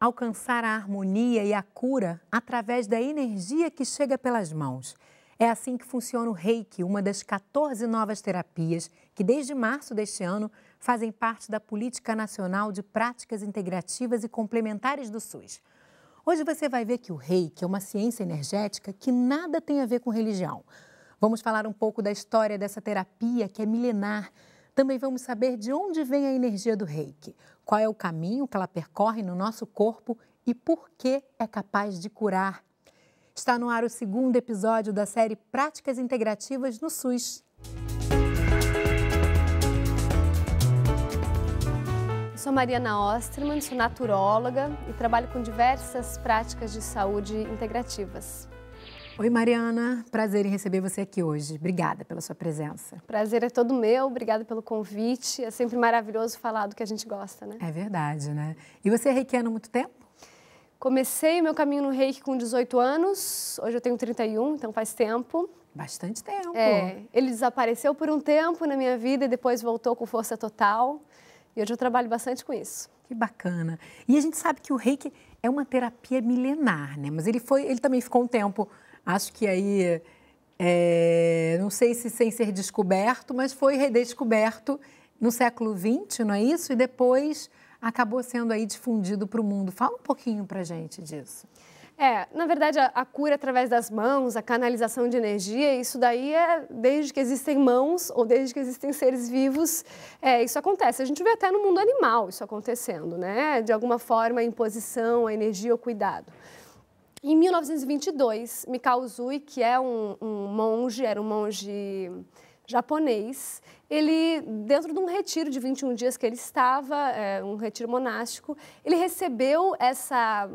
alcançar a harmonia e a cura através da energia que chega pelas mãos. É assim que funciona o Reiki, uma das 14 novas terapias que, desde março deste ano, fazem parte da Política Nacional de Práticas Integrativas e Complementares do SUS. Hoje você vai ver que o Reiki é uma ciência energética que nada tem a ver com religião. Vamos falar um pouco da história dessa terapia que é milenar também vamos saber de onde vem a energia do reiki, qual é o caminho que ela percorre no nosso corpo e por que é capaz de curar. Está no ar o segundo episódio da série Práticas Integrativas no SUS. Sou Mariana Osterman, sou naturóloga e trabalho com diversas práticas de saúde integrativas. Oi, Mariana. Prazer em receber você aqui hoje. Obrigada pela sua presença. Prazer é todo meu. Obrigada pelo convite. É sempre maravilhoso falar do que a gente gosta, né? É verdade, né? E você é reikiano há muito tempo? Comecei meu caminho no reiki com 18 anos. Hoje eu tenho 31, então faz tempo. Bastante tempo. É, ele desapareceu por um tempo na minha vida e depois voltou com força total. E hoje eu trabalho bastante com isso. Que bacana. E a gente sabe que o reiki é uma terapia milenar, né? Mas ele foi, ele também ficou um tempo Acho que aí, é, não sei se sem ser descoberto, mas foi redescoberto no século XX, não é isso? E depois acabou sendo aí difundido para o mundo. Fala um pouquinho para gente disso. É, na verdade, a, a, cura através das mãos, a canalização de energia, isso daí é desde que existem mãos ou desde que existem seres vivos, é, isso acontece. A gente vê até no mundo animal isso acontecendo, né? De alguma forma, a imposição, a energia, o cuidado. Em 1922, Mikao Zui, que é um, um monge, era um monge japonês, ele, dentro de um retiro de 21 dias que ele estava, é, um retiro monástico, ele recebeu essa,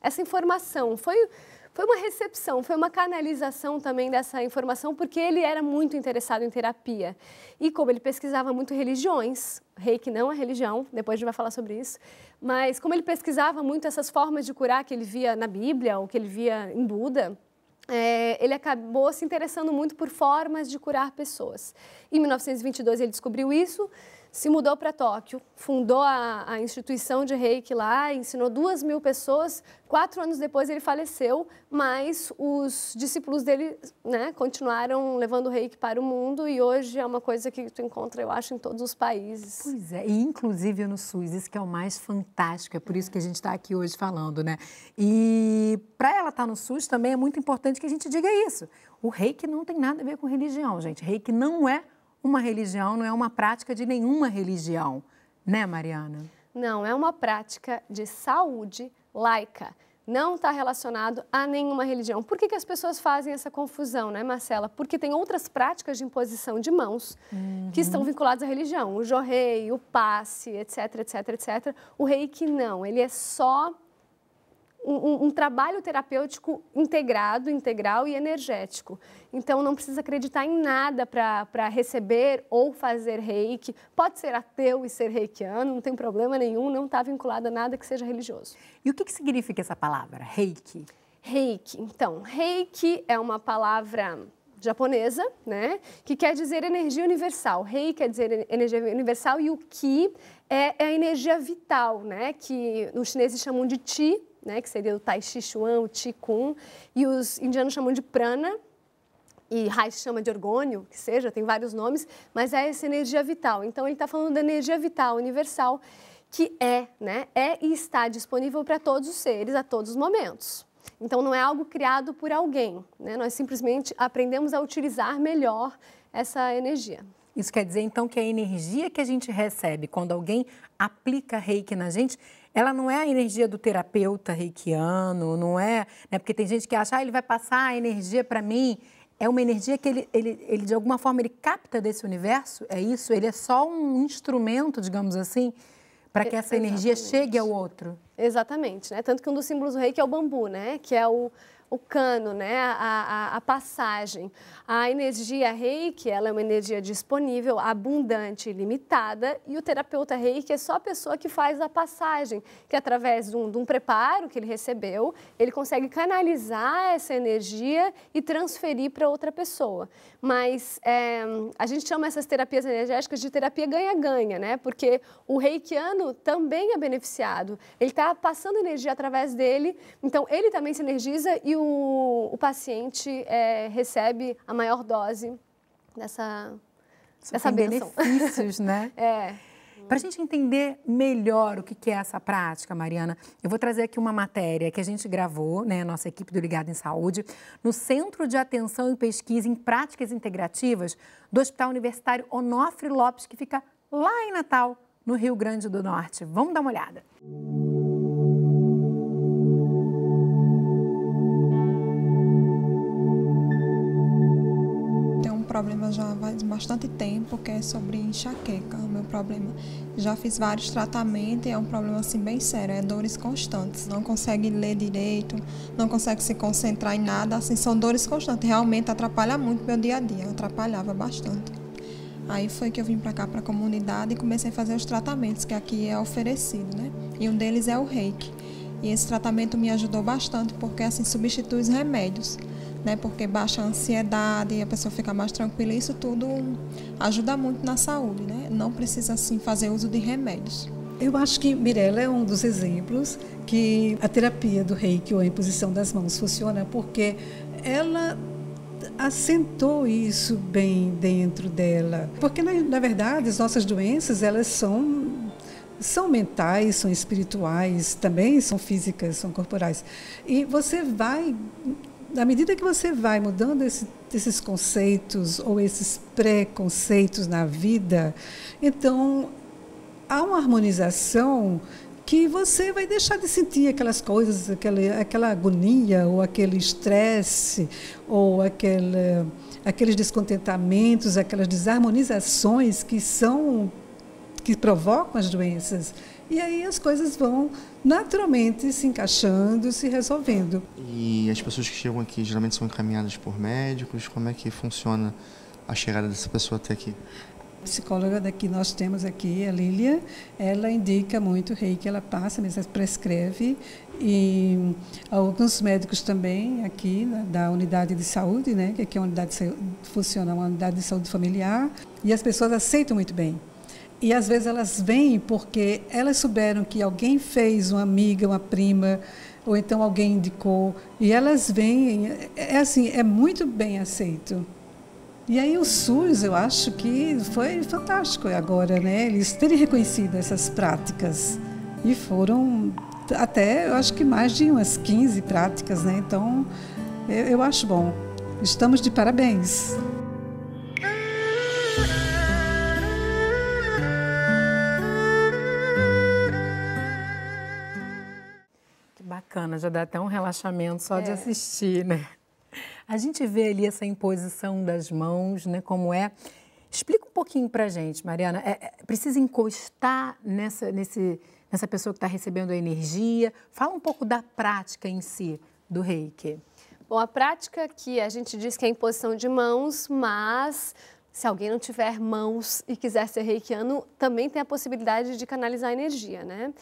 essa informação. Foi foi uma recepção, foi uma canalização também dessa informação, porque ele era muito interessado em terapia. E como ele pesquisava muito religiões, reiki não é religião, depois a gente vai falar sobre isso, mas como ele pesquisava muito essas formas de curar que ele via na Bíblia ou que ele via em Buda, é, ele acabou se interessando muito por formas de curar pessoas. Em 1922 ele descobriu isso, se mudou para Tóquio, fundou a, a, instituição de reiki lá, ensinou duas mil pessoas. Quatro anos depois ele faleceu, mas os discípulos dele né, continuaram levando o reiki para o mundo e hoje é uma coisa que tu encontra, eu acho, em todos os países. Pois é, e inclusive no SUS, isso que é o mais fantástico, é por isso que a gente está aqui hoje falando, né? E para ela estar tá no SUS também é muito importante que a gente diga isso. O reiki não tem nada a ver com religião, gente. Reiki não é uma religião, não é uma prática de nenhuma religião, né, Mariana? Não, é uma prática de saúde laica. Não está relacionado a nenhuma religião. Por que, que as pessoas fazem essa confusão, né, Marcela? Porque tem outras práticas de imposição de mãos uhum. que estão vinculadas à religião. O jorrei, o passe, etc, etc, etc. O reiki não, ele é só um, um, trabalho terapêutico integrado, integral e energético. Então, não precisa acreditar em nada para receber ou fazer reiki. Pode ser ateu e ser reikiano, não tem problema nenhum, não está vinculado a nada que seja religioso. E o que, que significa essa palavra, reiki? Reiki. Então, reiki é uma palavra japonesa, né? Que quer dizer energia universal. Rei quer dizer energia universal e o Ki é, é a energia vital, né? Que os chineses chamam de chi né, que seria o Tai Chi Chuan, o Chi Kun, e os indianos chamam de Prana, e Reich chama de orgônio, que seja, tem vários nomes, mas é essa energia vital. Então, ele está falando da energia vital universal, que é, né, é e está disponível para todos os seres a todos os momentos. Então, não é algo criado por alguém, né? nós simplesmente aprendemos a utilizar melhor essa energia. Isso quer dizer, então, que é a energia que a gente recebe quando alguém aplica reiki na gente ela não é a energia do terapeuta reikiano, não é. Né? Porque tem gente que acha, ah, ele vai passar a energia para mim. É uma energia que ele, ele, ele, de alguma forma, ele capta desse universo, é isso? Ele é só um instrumento, digamos assim, para que essa energia chegue ao outro. Exatamente, né? Tanto que um dos símbolos do rei que é o bambu, né? Que é o, o cano, né? A, a, a, passagem. A energia reiki, ela é uma energia disponível, abundante, limitada, e o terapeuta reiki é só a pessoa que faz a passagem, que através de um, de um preparo que ele recebeu, ele consegue canalizar essa energia e transferir para outra pessoa. Mas é, a gente chama essas terapias energéticas de terapia ganha-ganha, né? Porque o reikiano também é beneficiado. Ele está passando energia através dele, então ele também se energiza e o, o paciente é, recebe a maior dose dessa, Isso dessa benefícios, né? é. Para a gente entender melhor o que é essa prática, Mariana, eu vou trazer aqui uma matéria que a gente gravou, né, nossa equipe do Ligado em Saúde, no Centro de Atenção e Pesquisa em Práticas Integrativas do Hospital Universitário Onofre Lopes, que fica lá em Natal, no Rio Grande do Norte. Vamos dar uma olhada. Música já faz bastante tempo, que é sobre enxaqueca, o meu problema. Já fiz vários tratamentos e é um problema assim bem sério, é dores constantes, não consegue ler direito, não consegue se concentrar em nada, assim, são dores constantes, realmente atrapalha muito meu dia a dia, atrapalhava bastante. Aí foi que eu vim para cá, para a comunidade, e comecei a fazer os tratamentos que aqui é oferecido, né? E um deles é o reiki. E esse tratamento me ajudou bastante, porque assim substitui os remédios né? Porque baixa a ansiedade, a pessoa fica mais tranquila. Isso tudo ajuda muito na saúde, né? Não precisa assim fazer uso de remédios. Eu acho que Mirella é um dos exemplos que a terapia do reiki ou a imposição das mãos funciona porque ela assentou isso bem dentro dela. Porque, na, na verdade, as nossas doenças, elas são são mentais, são espirituais, também são físicas, são corporais. E você vai na medida que você vai mudando esse, esses conceitos ou esses preconceitos na vida, então há uma harmonização que você vai deixar de sentir aquelas coisas, aquela, aquela agonia ou aquele estresse ou aquela, aqueles descontentamentos, aquelas desarmonizações que são que provocam as doenças. E aí as coisas vão naturalmente se encaixando, se resolvendo. E as pessoas que chegam aqui geralmente são encaminhadas por médicos? Como é que funciona a chegada dessa pessoa até aqui? A psicóloga daqui nós temos aqui, a Lília, ela indica muito reiki, ela passa, mas prescreve. E alguns médicos também aqui né, da unidade de saúde, né, que aqui é uma unidade de, funciona uma unidade de saúde familiar, e as pessoas aceitam muito bem. E às vezes elas vêm porque elas souberam que alguém fez, uma amiga, uma prima, ou então alguém indicou. E elas vêm, é, é assim, é muito bem aceito. E aí o SUS, eu acho que foi fantástico agora, né? Eles terem reconhecido essas práticas. E foram até, eu acho que mais de umas 15 práticas, né? Então, eu, eu acho bom. Estamos de parabéns. Né? já dá até um relaxamento só é. de assistir, né? A gente vê ali essa imposição das mãos, né? Como é. Explica um pouquinho pra gente, Mariana. É, é, precisa encostar nessa, nesse, nessa pessoa que está recebendo a energia. Fala um pouco da prática em si do reiki. Bom, a prática que a gente diz que é imposição de mãos, mas se alguém não tiver mãos e quiser ser reikiano, também tem a possibilidade de canalizar energia, né?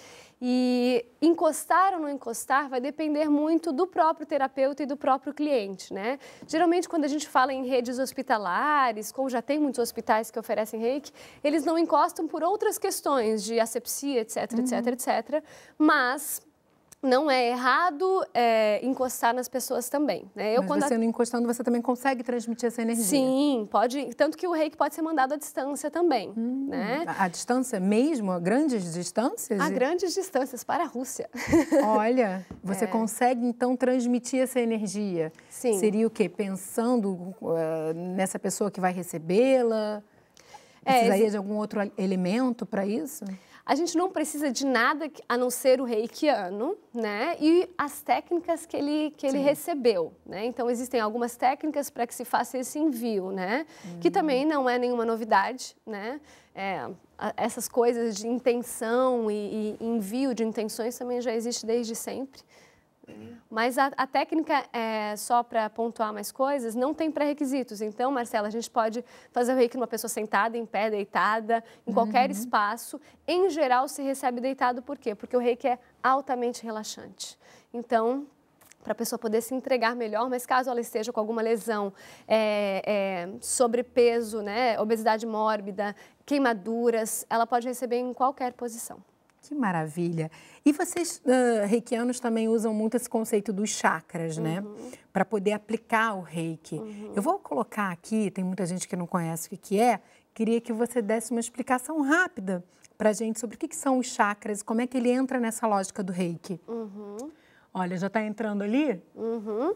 E encostar ou não encostar vai depender muito do próprio terapeuta e do próprio cliente, né? Geralmente, quando a gente fala em redes hospitalares, como já tem muitos hospitais que oferecem reiki, eles não encostam por outras questões de asepsia, etc, uhum. etc, etc. Mas não é errado é, encostar nas pessoas também. Né? Eu, Mas quando você a... não encostando, você também consegue transmitir essa energia. Sim, pode. Tanto que o reiki pode ser mandado à distância também. Hum, né? A, a, distância mesmo? A grandes distâncias? A grandes distâncias, para a Rússia. Olha, você é. consegue então transmitir essa energia. Sim. Seria o quê? Pensando uh, nessa pessoa que vai recebê-la? É, Precisaria é, esse... de algum outro elemento para isso? A gente não precisa de nada a não ser o reikiano, né? E as técnicas que ele, que ele recebeu, né? Então, existem algumas técnicas para que se faça esse envio, né? Que também não é nenhuma novidade, né? É, essas coisas de intenção e, e envio de intenções também já existe desde sempre. Uhum. Mas a, a técnica, é, só para pontuar mais coisas, não tem pré-requisitos. Então, Marcela, a gente pode fazer o reiki numa pessoa sentada, em pé, deitada, em qualquer uhum. espaço. Em geral, se recebe deitado, por quê? Porque o reiki é altamente relaxante. Então, para a pessoa poder se entregar melhor, mas caso ela esteja com alguma lesão, é, é, sobrepeso, né, obesidade mórbida, queimaduras, ela pode receber em qualquer posição. Que maravilha! E vocês, uh, reikianos, também usam muito esse conceito dos chakras, né? uhum. né? Para poder aplicar o reiki. Uhum. Eu vou colocar aqui, tem muita gente que não conhece o que é, queria que você desse uma explicação rápida para a gente sobre o que, que, são os chakras e como é que ele entra nessa lógica do reiki. Uhum. Olha, já está entrando ali? Uhum.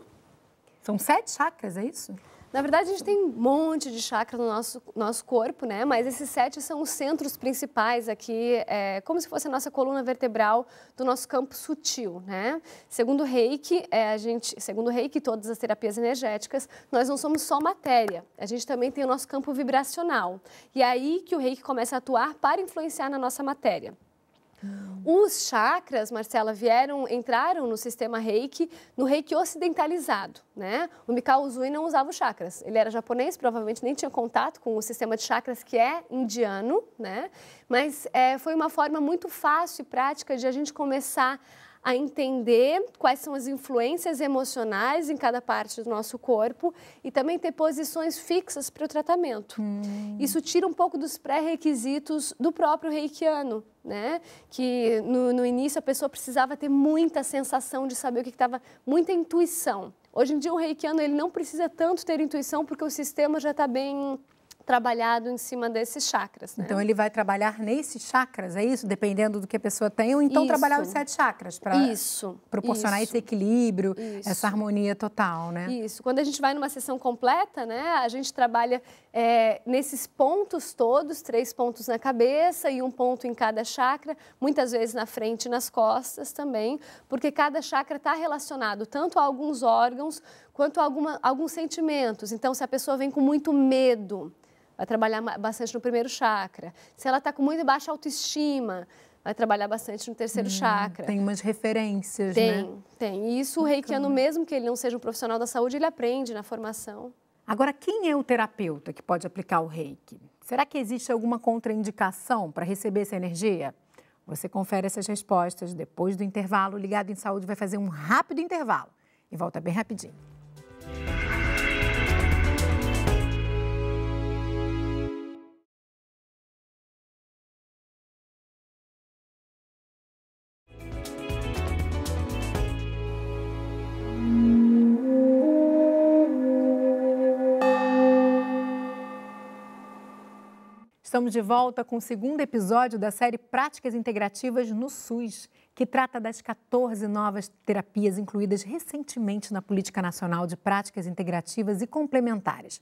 São sete chakras, é isso? Na verdade, a gente tem um monte de chakras no nosso, nosso corpo, né? Mas esses sete são os centros principais aqui, é, como se fosse a nossa coluna vertebral do nosso campo sutil, né? Segundo o Reiki, é, a gente, segundo o Reiki, todas as terapias energéticas, nós não somos só matéria. A gente também tem o nosso campo vibracional. E é aí que o Reiki começa a atuar para influenciar na nossa matéria. Os chakras, Marcela, vieram, entraram no sistema reiki, no reiki ocidentalizado, né? O Mikao Uzui não usava chakras. Ele era japonês, provavelmente nem tinha contato com o sistema de chakras que é indiano, né? Mas é, foi uma forma muito fácil e prática de a gente começar a entender quais são as influências emocionais em cada parte do nosso corpo e também ter posições fixas para o tratamento. Hum. Isso tira um pouco dos pré-requisitos do próprio reikiano. Né? Que no, no, início a pessoa precisava ter muita sensação de saber o que estava, muita intuição. Hoje em dia o reikiano ele não precisa tanto ter intuição porque o sistema já está bem trabalhado em cima desses chakras. Né? Então ele vai trabalhar nesses chakras, é isso? Dependendo do que a pessoa tem, ou então isso. trabalhar os sete chakras para proporcionar isso. esse equilíbrio, isso. essa harmonia total, né? Isso. Quando a gente vai numa sessão completa, né, a gente trabalha é, nesses pontos todos, três pontos na cabeça e um ponto em cada chakra, muitas vezes na frente e nas costas também, porque cada chakra está relacionado tanto a alguns órgãos quanto a alguma, alguns sentimentos. Então, se a pessoa vem com muito medo, vai trabalhar bastante no primeiro chakra. Se ela está com muito baixa autoestima, vai trabalhar bastante no terceiro hum, chakra. Tem umas referências, tem, né? Tem, tem. E isso o reikiano, mesmo que ele não seja um profissional da saúde, ele aprende na formação. Agora, quem é o terapeuta que pode aplicar o reiki? Será que existe alguma contraindicação para receber essa energia? Você confere essas respostas depois do intervalo. Ligado em Saúde vai fazer um rápido intervalo e volta bem rapidinho. Estamos de volta com o segundo episódio da série Práticas Integrativas no SUS, que trata das 14 novas terapias incluídas recentemente na Política Nacional de Práticas Integrativas e Complementares.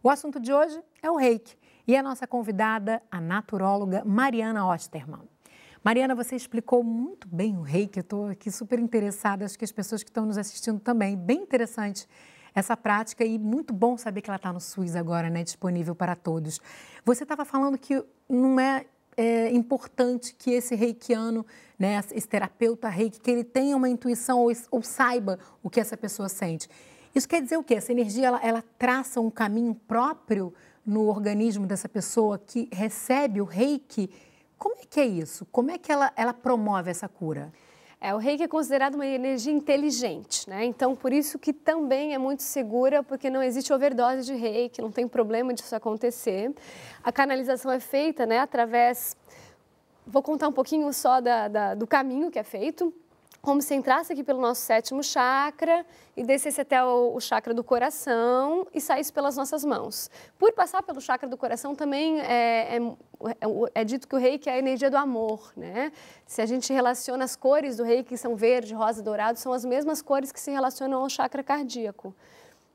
O assunto de hoje é o reiki e a nossa convidada, a naturóloga Mariana Osterman. Mariana, você explicou muito bem o reiki, eu estou aqui super interessada, acho que as pessoas que estão nos assistindo também, bem interessante essa prática e muito bom saber que ela está no SUS agora, né, disponível para todos. Você estava falando que não é, é, importante que esse reikiano, né, esse terapeuta reiki, que ele tenha uma intuição ou, ou saiba o que essa pessoa sente. Isso quer dizer o quê? Essa energia, ela, ela traça um caminho próprio no organismo dessa pessoa que recebe o reiki? Como é que é isso? Como é que ela, ela promove essa cura? É, o reiki é considerado uma energia inteligente, né? Então, por isso que também é muito segura, porque não existe overdose de reiki, não tem problema disso acontecer. A canalização é feita né, através... Vou contar um pouquinho só da, da, do caminho que é feito como se entrasse aqui pelo nosso sétimo chakra e descesse até o, o chakra do coração e saísse pelas nossas mãos. Por passar pelo chakra do coração também é, é, é, é dito que o reiki é a energia do amor, né? Se a gente relaciona as cores do reiki, que são verde, rosa, dourado, são as mesmas cores que se relacionam ao chakra cardíaco.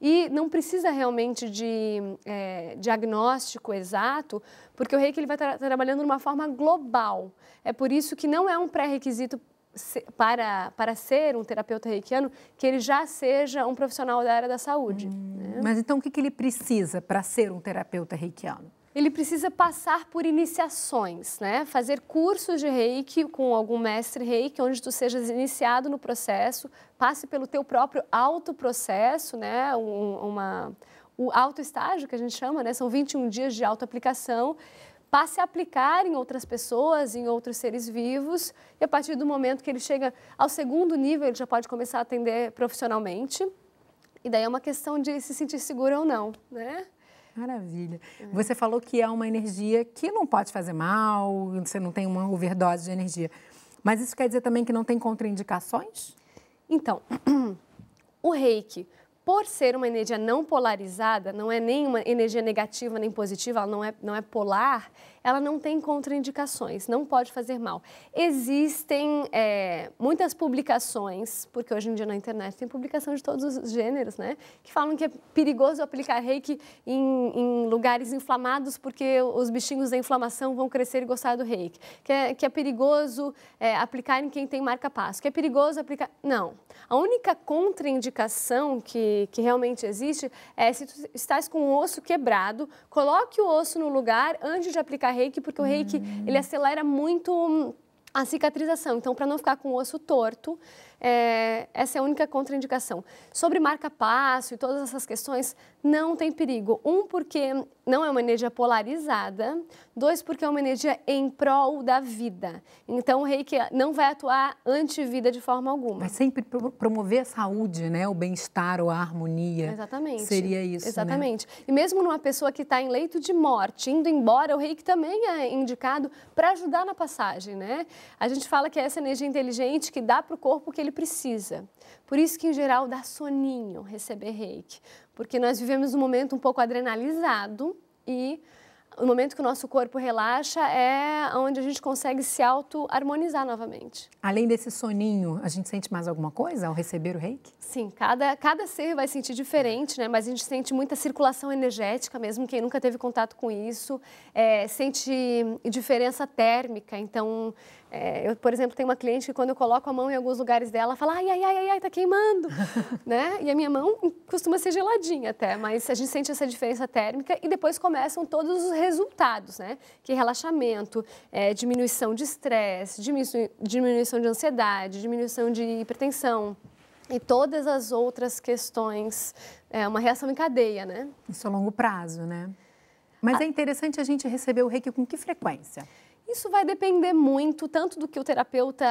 E não precisa realmente de é, diagnóstico exato, porque o reiki ele vai estar trabalhando de uma forma global. É por isso que não é um pré-requisito para, para ser um terapeuta reikiano, que ele já seja um profissional da área da saúde. Hum, né? Mas então o que, que ele precisa para ser um terapeuta reikiano? Ele precisa passar por iniciações, né? fazer cursos de reiki com algum mestre reiki, onde tu sejas iniciado no processo, passe pelo teu próprio autoprocesso, né? Um, uma, o autoestágio, que a gente chama, né? são 21 dias de autoaplicação, aplicação passe a aplicar em outras pessoas, em outros seres vivos, e a partir do momento que ele chega ao segundo nível, ele já pode começar a atender profissionalmente. E daí é uma questão de se sentir seguro ou não, né? Maravilha. É. Você falou que é uma energia que não pode fazer mal, você não tem uma overdose de energia. Mas isso quer dizer também que não tem contraindicações? Então, o reiki, por ser uma energia não polarizada, não é nem uma energia negativa nem positiva, ela não é, não é polar, ela não tem contraindicações, não pode fazer mal. Existem é, muitas publicações, porque hoje em dia na internet tem publicação de todos os gêneros, né? Que falam que é perigoso aplicar reiki em, em lugares inflamados, porque os bichinhos da inflamação vão crescer e gostar do reiki. Que é, que é perigoso é, aplicar em quem tem marca-passo. Que é perigoso aplicar... Não. A única contraindicação que, que realmente existe é se tu estás com o osso quebrado, coloque o osso no lugar antes de aplicar reiki, porque o reiki, ele acelera muito a cicatrização. Então, para não ficar com o osso torto, é, essa é a única contraindicação. Sobre marca-passo e todas essas questões, não tem perigo. Um, porque não é uma energia polarizada. Dois, porque é uma energia em prol da vida. Então, o reiki não vai atuar anti-vida de forma alguma. Mas sempre promover a saúde, né? O bem-estar, a harmonia. Exatamente. Seria isso, né? Exatamente. Né? E mesmo numa pessoa que está em leito de morte, indo embora, o reiki também é indicado para ajudar na passagem, né? A gente fala que é essa energia inteligente que dá para o corpo que ele ele precisa. Por isso que, em geral, dá soninho receber reiki, porque nós vivemos um momento um pouco adrenalizado e o momento que o nosso corpo relaxa é onde a gente consegue se auto-harmonizar novamente. Além desse soninho, a gente sente mais alguma coisa ao receber o reiki? Sim, cada, cada ser vai sentir diferente, né? Mas a gente sente muita circulação energética mesmo, quem nunca teve contato com isso, é, sente diferença térmica, então é, eu, por exemplo, tenho uma cliente que quando eu coloco a mão em alguns lugares dela, fala, ai, ai, ai, ai, tá queimando, né? E a minha mão costuma ser geladinha até, mas a gente sente essa diferença térmica e depois começam todos os resultados, né? Que é relaxamento, é, diminuição de estresse, diminu diminuição de ansiedade, diminuição de hipertensão e todas as outras questões. É uma reação em cadeia, né? Isso a longo prazo, né? Mas é interessante a gente receber o reiki com que frequência? Isso vai depender muito, tanto do que o terapeuta,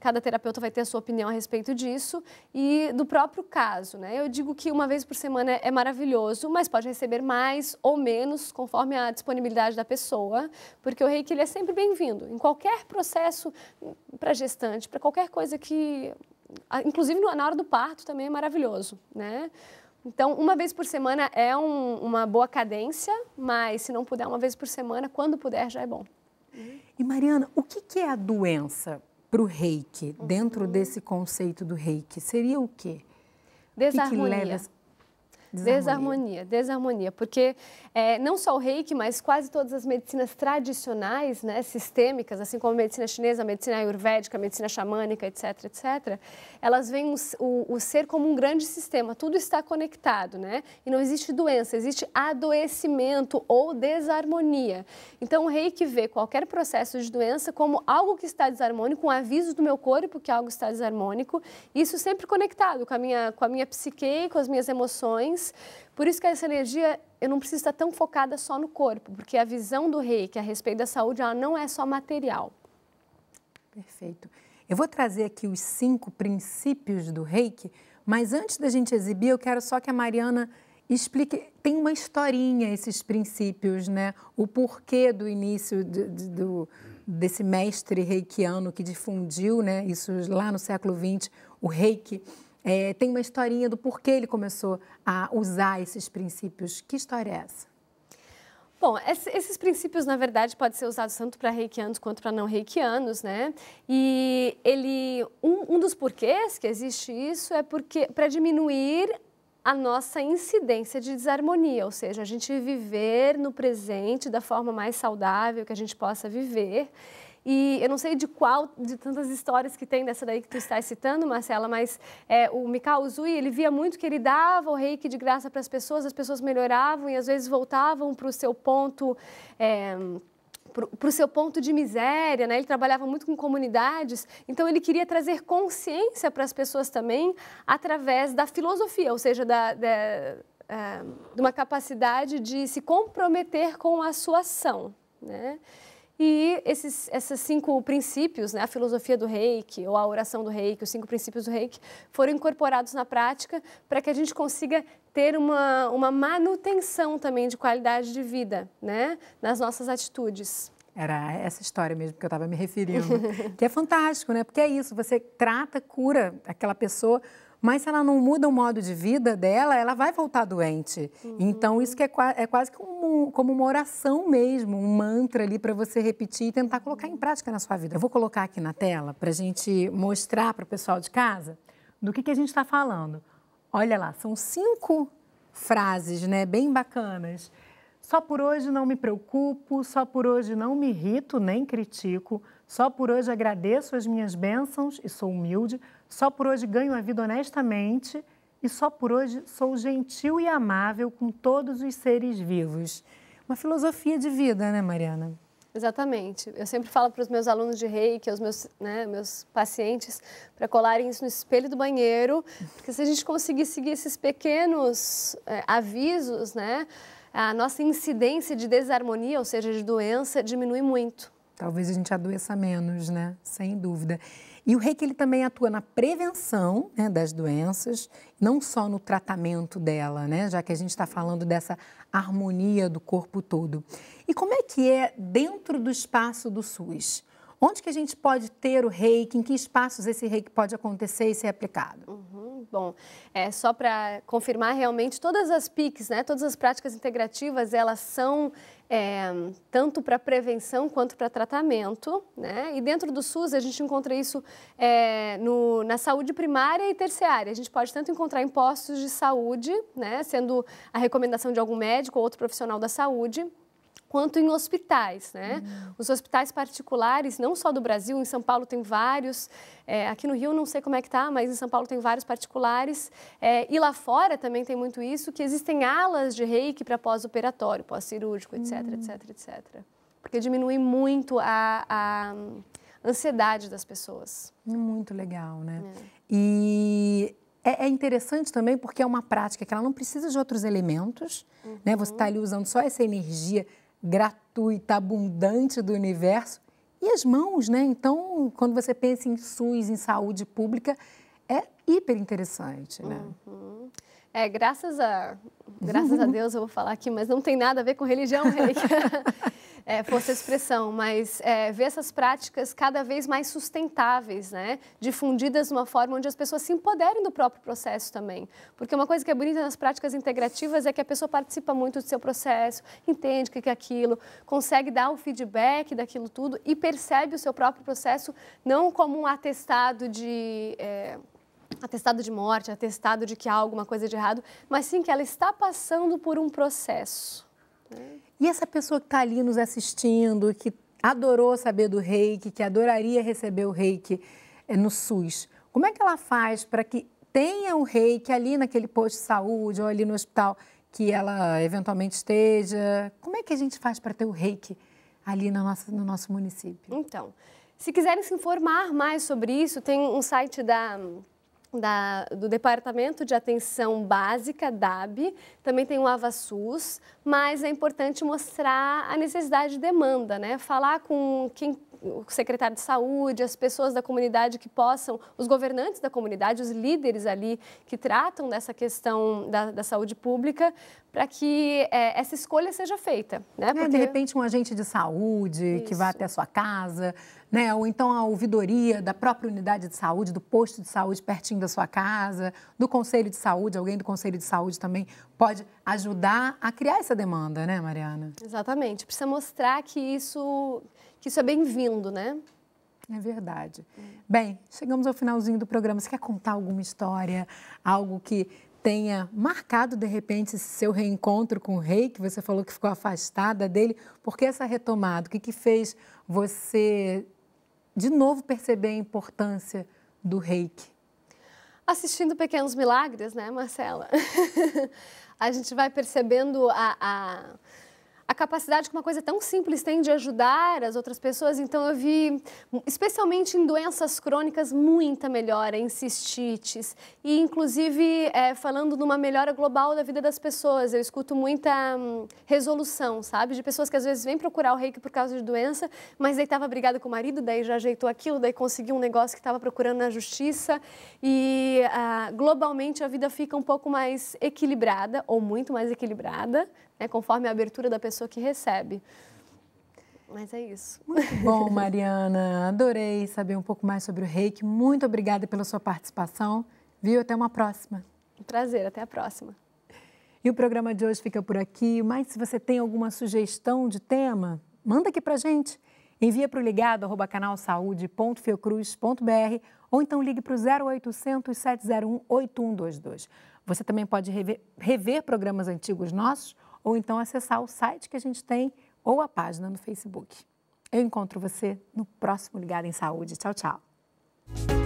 cada terapeuta vai ter a sua opinião a respeito disso, e do próprio caso, né? Eu digo que uma vez por semana é maravilhoso, mas pode receber mais ou menos conforme a disponibilidade da pessoa, porque o reiki ele é sempre bem-vindo, em qualquer processo para gestante, para qualquer coisa que. Inclusive na hora do parto também é maravilhoso, né? Então, uma vez por semana é um, uma boa cadência, mas se não puder uma vez por semana, quando puder já é bom. E Mariana, o que, que é a doença para o reiki, uhum. dentro desse conceito do reiki? Seria o quê? Desarmonia. Que que leva... Desarmonia. Desarmonia, desarmonia. Porque é, não só o reiki, mas quase todas as medicinas tradicionais, né, sistêmicas, assim como a medicina chinesa, a medicina ayurvédica, a medicina xamânica, etc., etc., elas veem o, o, o ser como um grande sistema. Tudo está conectado, né? E não existe doença, existe adoecimento ou desarmonia. Então, o reiki vê qualquer processo de doença como algo que está desarmônico, um aviso do meu corpo que algo está desarmônico. Isso sempre conectado com a minha, com a minha psique, com as minhas emoções por isso que essa energia, eu não preciso estar tão focada só no corpo, porque a visão do rei que é a respeito da saúde, ela não é só material. Perfeito. Eu vou trazer aqui os cinco princípios do reiki, mas antes da gente exibir, eu quero só que a Mariana explique. Tem uma historinha esses princípios, né? O porquê do início de, de, do, desse mestre reikiano que difundiu, né? Isso lá no século XX, o reiki. É, tem uma historinha do porquê ele começou a usar esses princípios. Que história é essa? Bom, esses princípios, na verdade, podem ser usados tanto para reikianos quanto para não reikianos, né? E ele, um, um dos porquês que existe isso é porque para diminuir a nossa incidência de desarmonia, ou seja, a gente viver no presente da forma mais saudável que a gente possa viver e eu não sei de qual, de tantas histórias que tem dessa daí que tu estás citando, Marcela, mas é, o Mikao Zui ele via muito que ele dava o reiki de graça para as pessoas, as pessoas melhoravam e às vezes voltavam para o seu ponto... É, para o seu ponto de miséria, né? ele trabalhava muito com comunidades, então ele queria trazer consciência para as pessoas também através da filosofia, ou seja, da, da é, de uma capacidade de se comprometer com a sua ação. Né? E esses, esses cinco princípios, né, a filosofia do reiki, ou a oração do reiki, os cinco princípios do reiki, foram incorporados na prática para que a gente consiga ter uma, uma manutenção também de qualidade de vida né, nas nossas atitudes. Era essa história mesmo que eu estava me referindo. que é fantástico, né? Porque é isso, você trata, cura aquela pessoa mas se ela não muda o modo de vida dela, ela vai voltar doente. Uhum. Então, isso que é, é quase como, como uma oração mesmo, um mantra ali para você repetir e tentar colocar em prática na sua vida. Eu vou colocar aqui na tela para a gente mostrar para o pessoal de casa do que, que a gente está falando. Olha lá, são cinco frases, né, bem bacanas. Só por hoje não me preocupo, só por hoje não me irrito nem critico, só por hoje agradeço as minhas bênçãos e sou humilde, só por hoje ganho a vida honestamente e só por hoje sou gentil e amável com todos os seres vivos. Uma filosofia de vida, né, Mariana? Exatamente. Eu sempre falo para os meus alunos de reiki, os meus, né, meus pacientes, para colarem isso no espelho do banheiro, porque se a gente conseguir seguir esses pequenos é, avisos, né, a nossa incidência de desarmonia, ou seja, de doença, diminui muito. Talvez a gente adoeça menos, né? Sem dúvida. E o reiki ele também atua na prevenção né, das doenças, não só no tratamento dela, né, já que a gente está falando dessa harmonia do corpo todo. E como é que é dentro do espaço do SUS? Onde que a gente pode ter o reiki? Em que espaços esse reiki pode acontecer e ser aplicado? Uhum. Bom, é só para confirmar realmente todas as PICs, né? Todas as práticas integrativas, elas são é, tanto para prevenção quanto para tratamento, né? E dentro do SUS a gente encontra isso é, no, na saúde primária e terciária. A gente pode tanto encontrar em postos de saúde, né? Sendo a recomendação de algum médico ou outro profissional da saúde, quanto em hospitais. Né? Uhum. Os hospitais particulares, não só do Brasil, em São Paulo tem vários, é, aqui no Rio não sei como é que está, mas em São Paulo tem vários particulares, é, e lá fora também tem muito isso, que existem alas de reiki para pós-operatório, pós-cirúrgico, etc, uhum. etc, etc. Porque diminui muito a, a ansiedade das pessoas. Muito legal, né? É. E é, é interessante também porque é uma prática que ela não precisa de outros elementos, uhum. né? Você está uhum. ali usando só essa energia gratuita, abundante do universo e as mãos, né? Então, quando você pensa em SUS, em saúde pública, é hiper interessante, né? Uhum. É, graças a, graças a Deus eu vou falar aqui, mas não tem nada a ver com religião, Reiki. é, força expressão, mas é, ver essas práticas cada vez mais sustentáveis, né? difundidas de uma forma onde as pessoas se empoderem do próprio processo também. Porque uma coisa que é bonita nas práticas integrativas é que a pessoa participa muito do seu processo, entende o que é aquilo, consegue dar o feedback daquilo tudo e percebe o seu próprio processo não como um atestado de. É, atestado de morte, atestado de que há alguma coisa de errado, mas sim que ela está passando por um processo. Né? E essa pessoa que está ali nos assistindo, que adorou saber do reiki, que adoraria receber o reiki é, no SUS, como é que ela faz para que tenha o reiki ali naquele posto de saúde ou ali no hospital que ela eventualmente esteja? Como é que a gente faz para ter o reiki ali no nosso, no nosso município? Então, se quiserem se informar mais sobre isso, tem um site da da, do Departamento de Atenção Básica, DAB, também tem o AvaSUS, mas é importante mostrar a necessidade de demanda, né? Falar com quem o secretário de saúde, as pessoas da comunidade que possam, os governantes da comunidade, os líderes ali que tratam dessa questão da, da saúde pública, para que é, essa escolha seja feita. Né? Porque... É, de repente, um agente de saúde Isso. que vá até a sua casa, né? ou então a ouvidoria da própria unidade de saúde, do posto de saúde pertinho da sua casa, do conselho de saúde, alguém do conselho de saúde também pode ajudar a criar essa demanda, né, Mariana? Exatamente. Precisa mostrar que isso que isso é bem-vindo, né? É verdade. Bem, chegamos ao finalzinho do programa. Você quer contar alguma história, algo que tenha marcado de repente esse seu reencontro com o rei, que você falou que ficou afastada dele? Por que essa retomada? O que, que fez você de novo perceber a importância do reiki? Assistindo Pequenos Milagres, né, Marcela? a gente vai percebendo a... a a capacidade que uma coisa tão simples tem de ajudar as outras pessoas. Então, eu vi, especialmente em doenças crônicas, muita melhora em cistites. E, inclusive, é, falando numa melhora global da vida das pessoas. Eu escuto muita hum, resolução, sabe? De pessoas que às vezes vêm procurar o reiki por causa de doença, mas daí estava brigada com o marido, daí já ajeitou aquilo, daí conseguiu um negócio que estava procurando na justiça. E, ah, globalmente, a vida fica um pouco mais equilibrada, ou muito mais equilibrada, né, conforme a abertura da pessoa que recebe. Mas é isso. Muito bom, Mariana. Adorei saber um pouco mais sobre o reiki. Muito obrigada pela sua participação. Viu? Até uma próxima. Um prazer, até a próxima. E o programa de hoje fica por aqui. Mas se você tem alguma sugestão de tema, manda aqui pra gente. Envia para o ligado arroba canalsaude.fiocruz.br ou então ligue para o 0800 701 8122. Você também pode rever, rever programas antigos nossos ou então acessar o site que a gente tem ou a página no Facebook. Eu encontro você no próximo Ligado em Saúde. Tchau, tchau.